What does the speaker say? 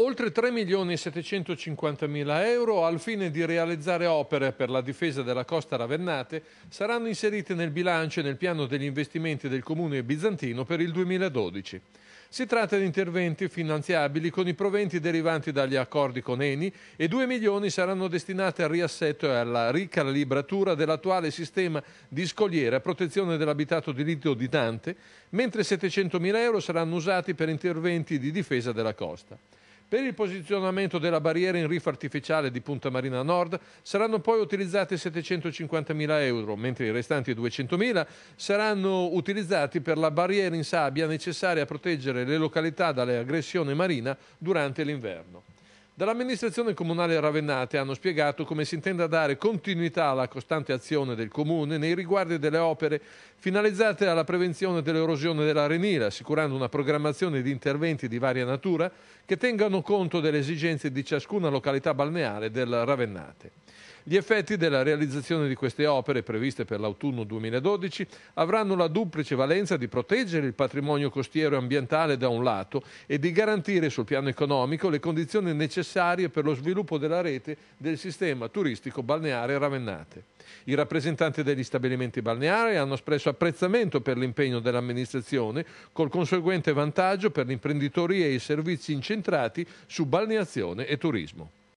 oltre 3 milioni e 750 mila euro al fine di realizzare opere per la difesa della costa ravennate saranno inserite nel bilancio e nel piano degli investimenti del Comune bizantino per il 2012. Si tratta di interventi finanziabili con i proventi derivanti dagli accordi con Eni e 2 milioni saranno destinati al riassetto e alla ricalibratura dell'attuale sistema di scogliere a protezione dell'abitato di Lito di Dante, mentre 700 mila euro saranno usati per interventi di difesa della costa. Per il posizionamento della barriera in rifa artificiale di Punta Marina Nord saranno poi utilizzati 750.000 euro, mentre i restanti 200.000 saranno utilizzati per la barriera in sabbia necessaria a proteggere le località dalle aggressioni marina durante l'inverno. Dall'amministrazione comunale Ravennate hanno spiegato come si intenda dare continuità alla costante azione del Comune nei riguardi delle opere finalizzate alla prevenzione dell'erosione della Renira, assicurando una programmazione di interventi di varia natura che tengano conto delle esigenze di ciascuna località balneare del Ravennate. Gli effetti della realizzazione di queste opere previste per l'autunno 2012 avranno la duplice valenza di proteggere il patrimonio costiero e ambientale da un lato e di garantire sul piano economico le condizioni necessarie per lo sviluppo della rete del sistema turistico balneare Ravennate. I rappresentanti degli stabilimenti balneari hanno espresso apprezzamento per l'impegno dell'amministrazione, col conseguente vantaggio per l'imprenditoria e i servizi incentrati su balneazione e turismo.